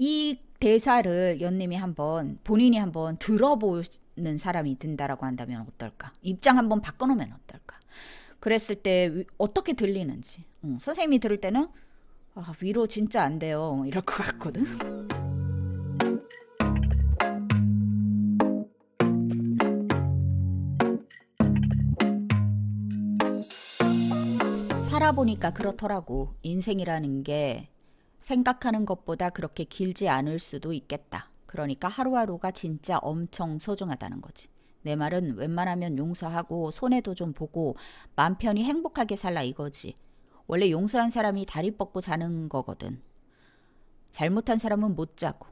이 대사를 연님이 한번 본인이 한 번 들어보는 사람이 된다라고 한다면 어떨까? 입장 한 번 바꿔놓으면 어떨까? 그랬을 때 어떻게 들리는지 응. 선생님이 들을 때는 아, 위로 진짜 안 돼요 이럴 것 같거든. 살아보니까 그렇더라고 인생이라는 게 생각하는 것보다 그렇게 길지 않을 수도 있겠다. 그러니까 하루하루가 진짜 엄청 소중하다는 거지. 내 말은 웬만하면 용서하고 손해도 좀 보고 맘 편히 행복하게 살라 이거지. 원래 용서한 사람이 다리 뻗고 자는 거거든. 잘못한 사람은 못 자고.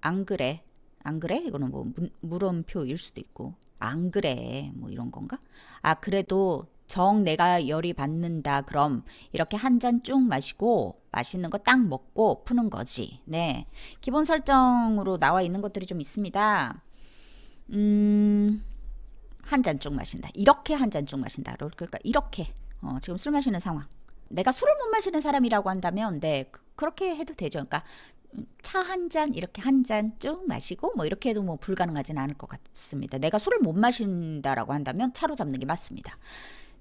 안 그래. 안 그래? 이거는 뭐 문, 물음표일 수도 있고. 안 그래. 뭐 이런 건가? 아, 그래도 정 내가 열이 받는다 그럼 이렇게 한 잔 쭉 마시고 맛있는 거 딱 먹고 푸는 거지. 네. 기본 설정으로 나와 있는 것들이 좀 있습니다. 음, 한 잔 쭉 마신다. 이렇게 한 잔 쭉 마신다. 그러니까 이렇게. 어, 지금 술 마시는 상황. 내가 술을 못 마시는 사람이라고 한다면, 네. 그, 그렇게 해도 되죠. 그러니까 차 한 잔, 이렇게 한 잔 쭉 마시고, 뭐 이렇게 해도 뭐 불가능하진 않을 것 같습니다. 내가 술을 못 마신다라고 한다면 차로 잡는 게 맞습니다.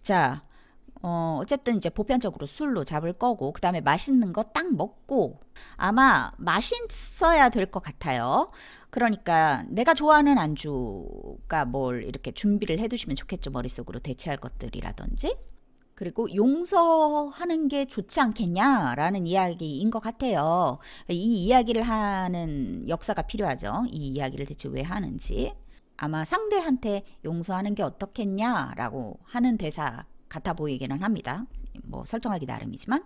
자, 어, 어쨌든 이제 보편적으로 술로 잡을 거고, 그 다음에 맛있는 거 딱 먹고, 아마 맛있어야 될 것 같아요. 그러니까 내가 좋아하는 안주가 뭘 이렇게 준비를 해두시면 좋겠죠. 머릿속으로 대체할 것들이라든지. 그리고 용서하는 게 좋지 않겠냐라는 이야기인 것 같아요. 이 이야기를 하는 역사가 필요하죠. 이 이야기를 대체 왜 하는지. 아마 상대한테 용서하는 게 어떻겠냐라고 하는 대사 같아 보이기는 합니다. 뭐 설정하기 나름이지만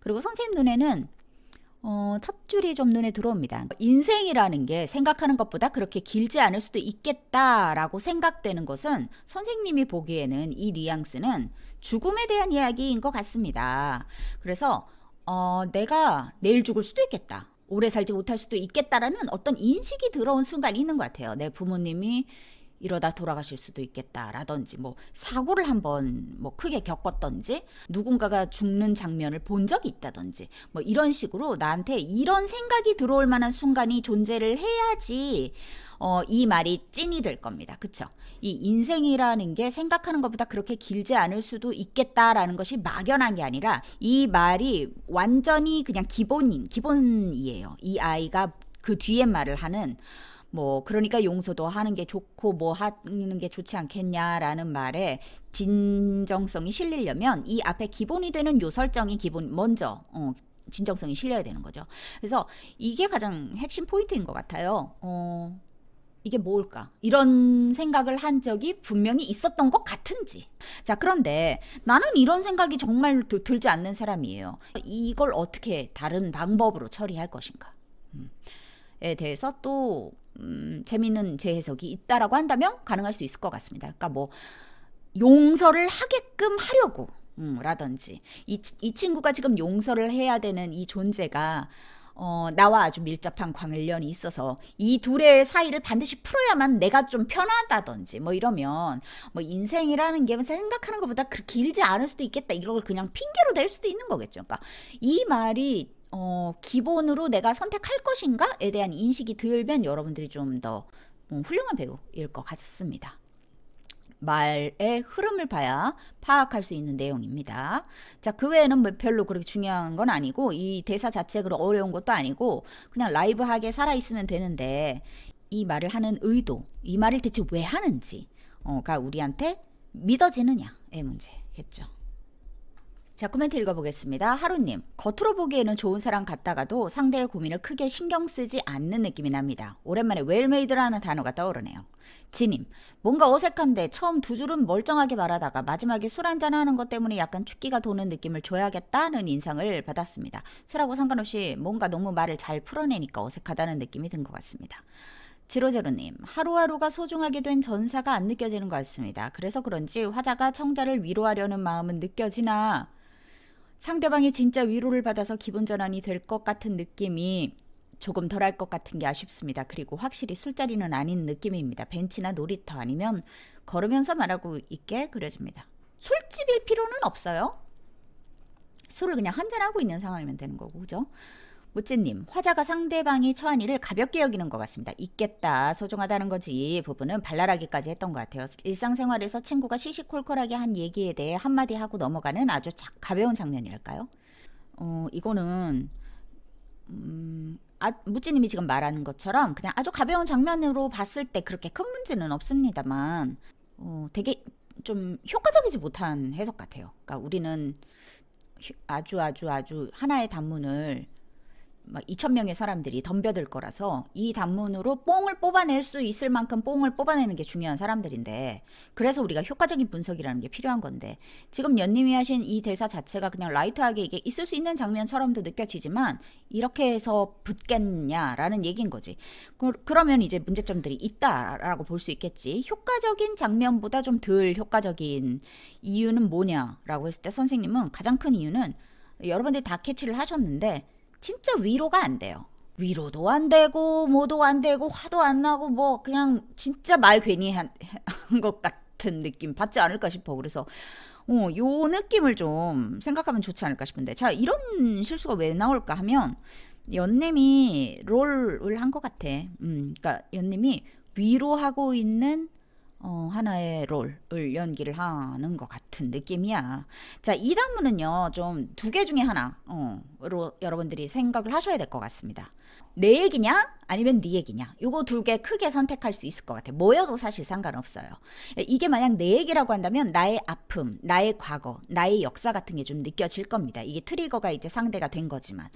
그리고 선생님 눈에는 어, 첫 줄이 좀 눈에 들어옵니다. 인생이라는 게 생각하는 것보다 그렇게 길지 않을 수도 있겠다라고 생각되는 것은 선생님이 보기에는 이 뉘앙스는 죽음에 대한 이야기인 것 같습니다. 그래서 어, 내가 내일 죽을 수도 있겠다. 오래 살지 못할 수도 있겠다라는 어떤 인식이 들어온 순간이 있는 것 같아요. 내 부모님이 이러다 돌아가실 수도 있겠다라든지 뭐 사고를 한번 뭐 크게 겪었던지 누군가가 죽는 장면을 본 적이 있다든지 뭐 이런 식으로 나한테 이런 생각이 들어올 만한 순간이 존재를 해야지 어, 이 말이 찐이 될 겁니다. 그쵸? 이 인생이라는 게 생각하는 것보다 그렇게 길지 않을 수도 있겠다라는 것이 막연한 게 아니라 이 말이 완전히 그냥 기본인, 기본이에요. 이 아이가 그 뒤에 말을 하는 뭐 그러니까 용서도 하는 게 좋고 뭐 하는 게 좋지 않겠냐라는 말에 진정성이 실리려면 이 앞에 기본이 되는 요 설정이 기본 먼저 어, 진정성이 실려야 되는 거죠. 그래서 이게 가장 핵심 포인트인 것 같아요. 어, 이게 뭘까? 이런 생각을 한 적이 분명히 있었던 것 같은지. 자, 그런데 나는 이런 생각이 정말 드, 들지 않는 사람이에요. 이걸 어떻게 다른 방법으로 처리할 것인가? 음. 에 대해서 또 음, 재미있는 재해석이 있다라고 한다면 가능할 수 있을 것 같습니다. 그러니까 뭐 용서를 하게끔 하려고 음, 라든지 이, 이 친구가 지금 용서를 해야 되는 이 존재가 어, 나와 아주 밀접한 관련이 있어서 이 둘의 사이를 반드시 풀어야만 내가 좀 편하다든지 뭐 이러면 뭐 인생이라는 게 생각하는 것보다 그렇게 길지 않을 수도 있겠다 이걸 그냥 핑계로 댈 수도 있는 거겠죠. 그러니까 이 말이 어, 기본으로 내가 선택할 것인가에 대한 인식이 들면 여러분들이 좀더 음, 훌륭한 배우일 것 같습니다. 말의 흐름을 봐야 파악할 수 있는 내용입니다. 자, 그 외에는 뭐 별로 그렇게 중요한 건 아니고 이 대사 자체가 어려운 것도 아니고 그냥 라이브하게 살아있으면 되는데 이 말을 하는 의도, 이 말을 대체 왜 하는지가 어 우리한테 믿어지느냐의 문제겠죠. 자, 코멘트 읽어보겠습니다. 하루님, 겉으로 보기에는 좋은 사람 같다가도 상대의 고민을 크게 신경 쓰지 않는 느낌이 납니다. 오랜만에 웰메이드라는 단어가 떠오르네요. 지님, 뭔가 어색한데 처음 두 줄은 멀쩡하게 말하다가 마지막에 술 한잔 하는 것 때문에 약간 축기가 도는 느낌을 줘야겠다는 인상을 받았습니다. 술하고 상관없이 뭔가 너무 말을 잘 풀어내니까 어색하다는 느낌이 든 것 같습니다. 지로제로님, 하루하루가 소중하게 된 전사가 안 느껴지는 것 같습니다. 그래서 그런지 화자가 청자를 위로하려는 마음은 느껴지나 상대방이 진짜 위로를 받아서 기분 전환이 될 것 같은 느낌이 조금 덜할 것 같은 게 아쉽습니다. 그리고 확실히 술자리는 아닌 느낌입니다. 벤치나 놀이터 아니면 걸으면서 말하고 있게 그려집니다. 술집일 필요는 없어요. 술을 그냥 한잔하고 있는 상황이면 되는 거고, 그죠? 무찌님, 화자가 상대방이 처한 일을 가볍게 여기는 것 같습니다. 있겠다, 소중하다는 거지 부분은 발랄하기까지 했던 것 같아요. 일상생활에서 친구가 시시콜콜하게 한 얘기에 대해 한마디 하고 넘어가는 아주 자, 가벼운 장면이랄까요? 어, 이거는 음, 아, 무찌님이 지금 말하는 것처럼 그냥 아주 가벼운 장면으로 봤을 때 그렇게 큰 문제는 없습니다만 어, 되게 좀 효과적이지 못한 해석 같아요. 그러니까 우리는 아주 아주 아주 하나의 단문을 막 2천 명의 사람들이 덤벼들 거라서 이 단문으로 뽕을 뽑아낼 수 있을 만큼 뽕을 뽑아내는 게 중요한 사람들인데 그래서 우리가 효과적인 분석이라는 게 필요한 건데 지금 연님이 하신 이 대사 자체가 그냥 라이트하게 이게 있을 수 있는 장면처럼도 느껴지지만 이렇게 해서 붙겠냐라는 얘기인 거지 그, 그러면 이제 문제점들이 있다라고 볼 수 있겠지 효과적인 장면보다 좀 덜 효과적인 이유는 뭐냐라고 했을 때 선생님은 가장 큰 이유는 여러분들이 다 캐치를 하셨는데 진짜 위로가 안 돼요. 위로도 안 되고 뭐도 안 되고 화도 안 나고 뭐 그냥 진짜 말 괜히 한 것 같은 느낌 받지 않을까 싶어. 그래서 어, 요 느낌을 좀 생각하면 좋지 않을까 싶은데 자 이런 실수가 왜 나올까 하면 연님이 롤을 한 것 같아. 음, 그러니까 연님이 위로하고 있는 어, 하나의 롤을 연기를 하는 것 같은 느낌이야. 자, 이 단문은요, 좀 두 개 중에 하나로 어, 여러분들이 생각을 하셔야 될 것 같습니다. 내 얘기냐? 아니면 네 얘기냐? 요거 두 개 크게 선택할 수 있을 것같아 뭐여도 사실 상관없어요. 예, 이게 만약 내 얘기라고 한다면 나의 아픔, 나의 과거, 나의 역사 같은 게 좀 느껴질 겁니다. 이게 트리거가 이제 상대가 된 거지만.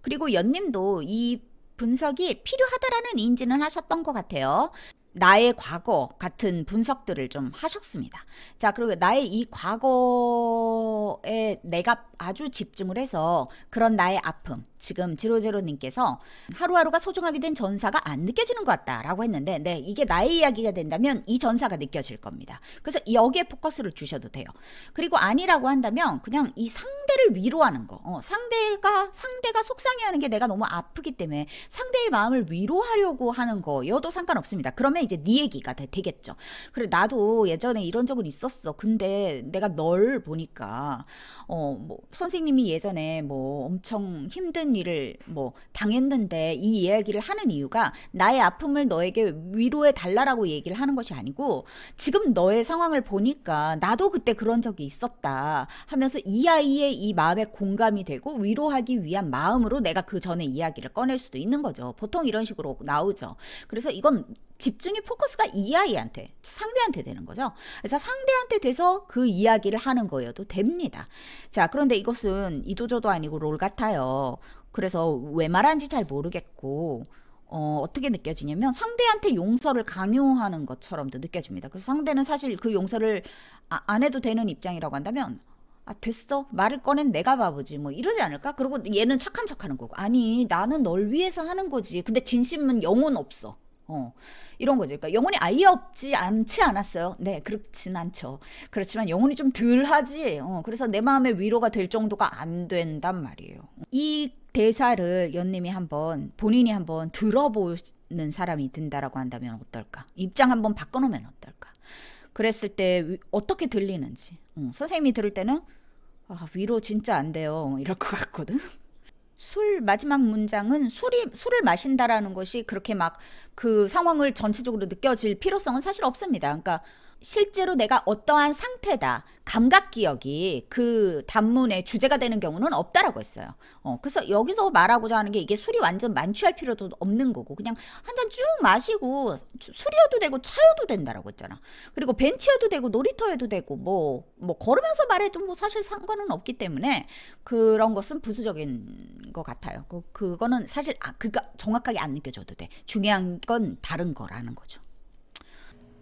그리고 연님도 이 분석이 필요하다라는 인지는 하셨던 것 같아요. 나의 과거 같은 분석들을 좀 하셨습니다. 자, 그리고 나의 이 과거에 내가 아주 집중을 해서 그런 나의 아픔, 지금 지로제로님께서 하루하루가 소중하게 된 전사가 안 느껴지는 것 같다라고 했는데, 네, 이게 나의 이야기가 된다면 이 전사가 느껴질 겁니다. 그래서 여기에 포커스를 주셔도 돼요. 그리고 아니라고 한다면 그냥 이 상대를 위로하는 거, 어, 상대가 상대가 속상해하는 게 내가 너무 아프기 때문에 상대의 마음을 위로하려고 하는 거여도 상관없습니다. 그러면 이제 네 얘기가 되겠죠. 그래 나도 예전에 이런 적은 있었어. 근데 내가 널 보니까 어 뭐 선생님이 예전에 뭐 엄청 힘든 일을 뭐 당했는데 이 이야기를 하는 이유가 나의 아픔을 너에게 위로해 달라라고 얘기를 하는 것이 아니고 지금 너의 상황을 보니까 나도 그때 그런 적이 있었다 하면서 이 아이의 이 마음에 공감이 되고 위로하기 위한 마음으로 내가 그 전에 이야기를 꺼낼 수도 있는 거죠. 보통 이런 식으로 나오죠. 그래서 이건 집중이 포커스가 이 아이한테 상대한테 되는 거죠. 그래서 상대한테 돼서 그 이야기를 하는 거여도 됩니다. 자 그런데 이것은 이도저도 아니고 롤 같아요. 그래서 왜 말하는지 잘 모르겠고 어, 어떻게 느껴지냐면 상대한테 용서를 강요하는 것처럼도 느껴집니다. 그래서 상대는 사실 그 용서를 아, 안 해도 되는 입장이라고 한다면 아 됐어 말을 꺼낸 내가 바보지 뭐 이러지 않을까? 그리고 얘는 착한 척하는 거고 아니 나는 널 위해서 하는 거지. 근데 진심은 영혼 없어. 어, 이런 거죠. 그러니까 영혼이 아예 없지 않지 않았어요. 네, 그렇진 않죠. 그렇지만 영혼이 좀 덜하지. 어, 그래서 내 마음의 위로가 될 정도가 안 된단 말이에요. 이 대사를 연님이 한번 본인이 한번 들어보는 사람이 된다라고 한다면 어떨까? 입장 한번 바꿔놓으면 어떨까? 그랬을 때 어떻게 들리는지. 어, 선생님이 들을 때는 아, 위로 진짜 안 돼요. 뭐 이럴 것 같거든. 술 마지막 문장은 술이 술을 마신다라는 것이 그렇게 막 그 상황을 전체적으로 느껴질 필요성은 사실 없습니다. 그러니까 실제로 내가 어떠한 상태다 감각 기억이 그 단문의 주제가 되는 경우는 없다라고 했어요. 어, 그래서 여기서 말하고자 하는 게 이게 술이 완전 만취할 필요도 없는 거고 그냥 한 잔 쭉 마시고 술이어도 되고 차여도 된다라고 했잖아. 그리고 벤치여도 되고 놀이터에도 되고 뭐뭐 뭐 걸으면서 말해도 뭐 사실 상관은 없기 때문에 그런 것은 부수적인 것 같아요. 그 그거는 사실 아 그가 정확하게 안 느껴져도 돼. 중요한 건 다른 거라는 거죠.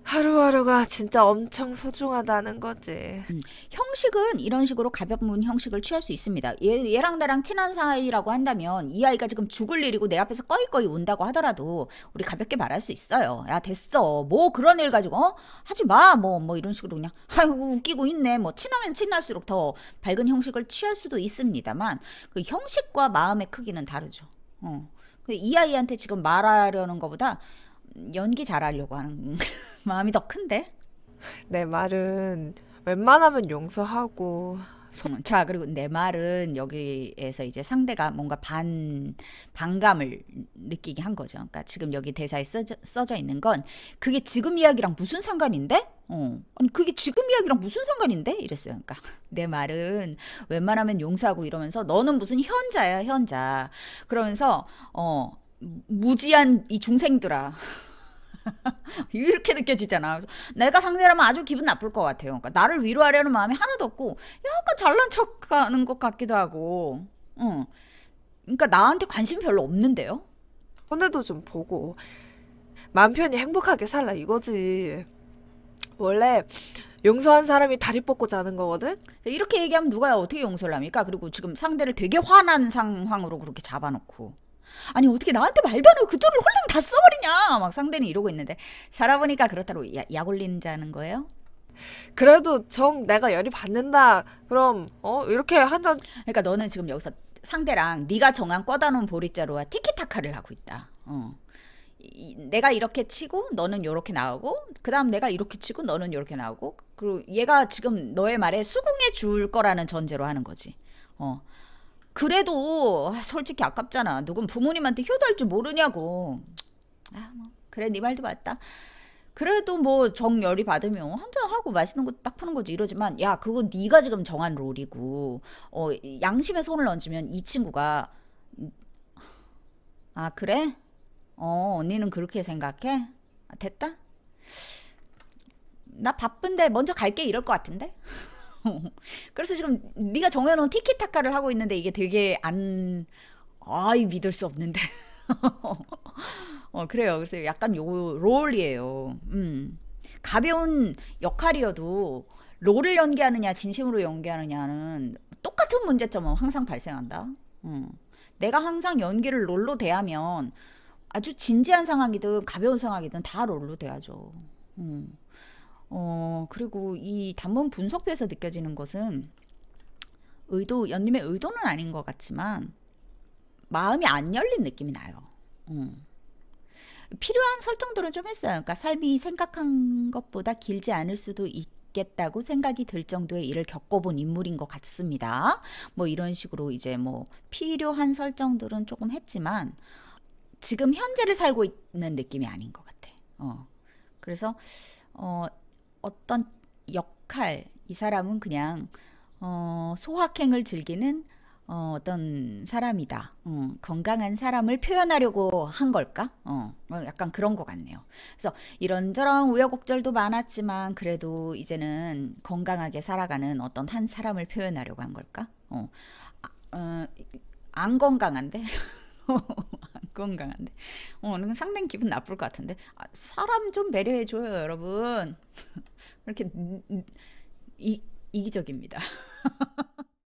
하루하루가 진짜 엄청 소중하다는 거지. 음, 형식은 이런 식으로 가볍은 형식을 취할 수 있습니다. 얘, 얘랑 나랑 친한 사이라고 한다면 이 아이가 지금 죽을 일이고 내 앞에서 꺼이꺼이 운다고 하더라도 우리 가볍게 말할 수 있어요. 야 됐어. 뭐 그런 일 가지고 어? 하지 마. 뭐뭐 뭐 이런 식으로 그냥 아이고 웃기고 있네. 뭐 친하면 친할수록 더 밝은 형식을 취할 수도 있습니다만 그 형식과 마음의 크기는 다르죠. 어. 그 이 아이한테 지금 말하려는 것보다 연기 잘하려고 하는 마음이 더 큰데? 내 말은 웬만하면 용서하고 음, 자 그리고 내 말은 여기에서 이제 상대가 뭔가 반 반감을 느끼게 한 거죠. 그러니까 지금 여기 대사에 써져, 써져 있는 건 그게 지금 이야기랑 무슨 상관인데? 어. 아니 그게 지금 이야기랑 무슨 상관인데? 이랬어요. 그러니까 내 말은 웬만하면 용서하고 이러면서 너는 무슨 현자야 현자. 그러면서 어 무지한 이 중생들아. 이렇게 느껴지잖아. 그래서 내가 상대라면 아주 기분 나쁠 것 같아요. 그러니까 나를 위로하려는 마음이 하나도 없고 약간 잘난 척하는 것 같기도 하고. 응. 그러니까 나한테 관심 별로 없는데요. 오늘도 좀 보고 마 편히 행복하게 살라 이거지. 원래 용서한 사람이 다리 뻗고 자는 거거든. 이렇게 얘기하면 누가 어떻게 용서를 합니까? 그리고 지금 상대를 되게 화난 상황으로 그렇게 잡아놓고. 아니 어떻게 나한테 말도 안 하고 그 돈을 홀랑 다 써버리냐 막 상대는 이러고 있는데 살아보니까 그렇다고 야, 약 올리는 자는 거예요? 그래도 정 내가 열이 받는다 그럼 어 이렇게 한잔 그러니까 너는 지금 여기서 상대랑 네가 정한 꿔다놓은 보리자루와 티키타카를 하고 있다 어. 이, 내가 이렇게 치고 너는 요렇게 나오고 그다음 내가 이렇게 치고 너는 요렇게 나오고 그리고 얘가 지금 너의 말에 수긍해 줄 거라는 전제로 하는 거지 어 그래도 아, 솔직히 아깝잖아. 누군 부모님한테 효도할 줄 모르냐고. 아, 뭐 그래 네 말도 맞다. 그래도 뭐 정열이 받으면 한잔 하고 맛있는 거 딱 푸는 거지 이러지만 야 그건 네가 지금 정한 롤이고 어 양심에 손을 얹으면 이 친구가 아 그래? 어 언니는 그렇게 생각해? 아, 됐다. 나 바쁜데 먼저 갈게 이럴 것 같은데. 그래서 지금 네가 정해놓은 티키타카를 하고 있는데 이게 되게 안, 아이 믿을 수 없는데. 어 그래요. 그래서 약간 요 롤이에요. 음 가벼운 역할이어도 롤을 연기하느냐 진심으로 연기하느냐는 똑같은 문제점은 항상 발생한다. 음. 내가 항상 연기를 롤로 대하면 아주 진지한 상황이든 가벼운 상황이든 다 롤로 대하죠. 음. 어, 그리고 이 단문 분석표에서 느껴지는 것은 의도, 연님의 의도는 아닌 것 같지만 마음이 안 열린 느낌이 나요. 음. 필요한 설정들은 좀 했어요. 그러니까 삶이 생각한 것보다 길지 않을 수도 있겠다고 생각이 들 정도의 일을 겪어본 인물인 것 같습니다. 뭐 이런 식으로 이제 뭐 필요한 설정들은 조금 했지만 지금 현재를 살고 있는 느낌이 아닌 것 같아. 어. 그래서 어, 어떤 역할, 이 사람은 그냥 어, 소확행을 즐기는 어, 어떤 사람이다. 어, 건강한 사람을 표현하려고 한 걸까? 어, 어, 약간 그런 것 같네요. 그래서 이런저런 우여곡절도 많았지만 그래도 이제는 건강하게 살아가는 어떤 한 사람을 표현하려고 한 걸까? 어, 아, 어, 안 건강한데? 건강한데. 어, 상당히 기분 나쁠 것 같은데. 아, 사람 좀 배려해줘요, 여러분. 이렇게 음, 음, 이, 이기적입니다.